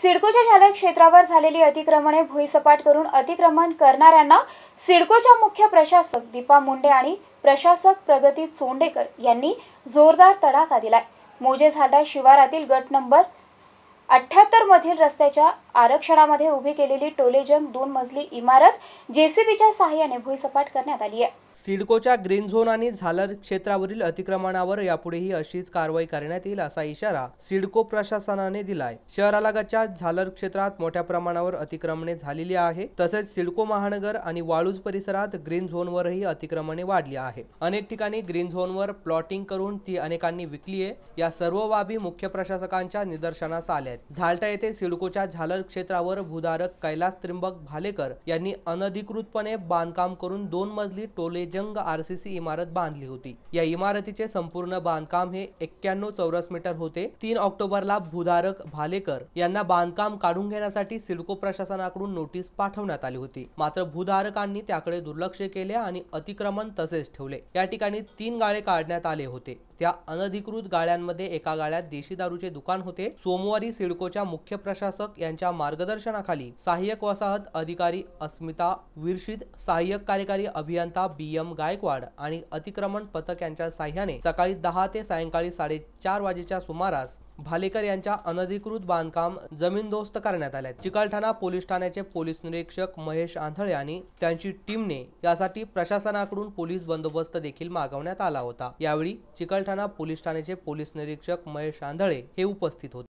सिडकोच्या झालर क्षेत्रावर झालेली अतिक्रमणे भुईसपाट करून अतिक्रमण करणाऱ्यांना सिडकोच्या मुख्य प्रशासक दीपा मुंडे आणि प्रशासक प्रगती चोंडेकर यांनी जोरदार तडाखा दिलाय मोजे झाडा शिवारातील गट नंबर अठ्ठ्याहत्तर मधील रस्त्याच्या आरक्षणामध्ये उभी केलेली टोलेजंग दोन मजली इमारत जेसीबीच्या सहाय्याने भुईसपाट करण्यात आली आहे सिडकोच्या ग्रीन झोन आणि झालर क्षेत्रावरील अतिक्रमणावर यापुढेही अशीच कारवाई करण्यात येईल असा इशारा सिडको प्रशासनाने दिलाय शहरालागतच्या झालर क्षेत्रात मोठ्या प्रमाणावर अतिक्रमणे झालेली आहे तसेच सिडको महानगर आणि वाळूज परिसरात ग्रीन झोनवरही अतिक्रमणे वाढली आहे अनेक ठिकाणी ग्रीन झोनवर प्लॉटिंग करून ती अनेकांनी विकली आहे या सर्व बाबी मुख्य प्रशासकांच्या निदर्शनास आल्या आहेत झालटा येथे सिडकोच्या झालर क्षेत्रावर भूधारक कैलास त्रिंबक भालेकर यांनी अनधिकृतपणे बांधकाम करून दोन मजली टोलेजंग आरसीसी इमारत बांधली होती या इमारतीचे संपूर्ण बांधकाम हे एक्क्याण्णव चौरस मीटर होते तीन ऑक्टोबरला भूधारक भालेकर यांना बांधकाम काढून घेण्यासाठी सिडको प्रशासनाकडून नोटीस पाठवण्यात आली होती मात्र भूधारकांनी त्याकडे दुर्लक्ष केले आणि अतिक्रमण तसेच ठेवले या ठिकाणी तीन गाळे काढण्यात आले होते त्या अनधिकृत गाळ्यांमध्ये एका गाळ्यात देशी दारूचे दुकान होते सोमवारी सिडकोच्या मुख्य प्रशासक यांच्या मार्गदर्शनाखाली सहाय्यक वसाहत अधिकारी अस्मिता विरशीद सहाय्यक कार्यकारी अभियंता बी एम गायकवाड आणि अतिक्रमण पथक यांच्या साह्याने सकाळी दहा ते सायंकाळी साडेचार वाजेच्या सुमारास भालेकर यांच्या अनधिकृत बांधकाम जमीनदोस्त करण्यात आल्या चिकलठाणा पोलीस ठाण्याचे पोलीस निरीक्षक महेश आंधळे आणि त्यांची टीमने यासाठी प्रशासनाकडून पोलीस बंदोबस्त देखील मागवण्यात आला होता यावेळी चिकलठाणा पोलीस ठाण्याचे पोलीस निरीक्षक महेश आंधळे हे उपस्थित होते